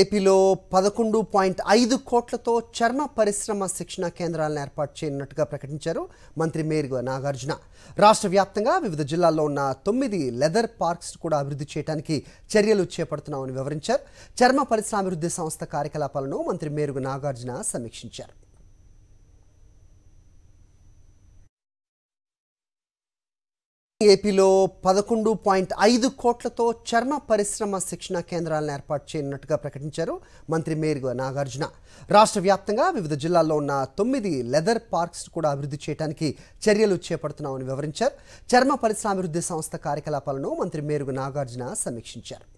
ఏపీలో పదకొండు పాయింట్ ఐదు కోట్లతో చర్మ పరిశ్రమ శిక్షణ కేంద్రాలను ఏర్పాటు చేయనున్నట్టుగా ప్రకటించారు మంత్రి మేరుగ నాగార్జున రాష్ట్ర వ్యాప్తంగా వివిధ జిల్లాల్లో ఉన్న తొమ్మిది లెదర్ పార్క్స్ కూడా అభివృద్ధి చేయడానికి చర్యలు చేపడుతున్నామని వివరించారు చర్మ పరిశ్రమాభివృద్ధి సంస్థ కార్యకలాపాలను మంత్రి మేరుగ నాగార్జున సమీక్షించారు ఏపీలో పదకొండు పాయింట్ ఐదు కోట్లతో చర్మ పరిశ్రమ శిక్షణ కేంద్రాలను ఏర్పాటు చేయనున్నట్టుగా ప్రకటించారు మంత్రి మేరుగు నాగార్జున రాష్ట్ర వ్యాప్తంగా వివిధ జిల్లాల్లో ఉన్న తొమ్మిది లెదర్ పార్క్స్ కూడా అభివృద్ధి చేయడానికి చర్యలు చేపడుతున్నామని వివరించారు చర్మ పరిశ్రమాభివృద్ధి సంస్థ కార్యకలాపాలను మంత్రి మేరుగు నాగార్జున సమీక్షించారు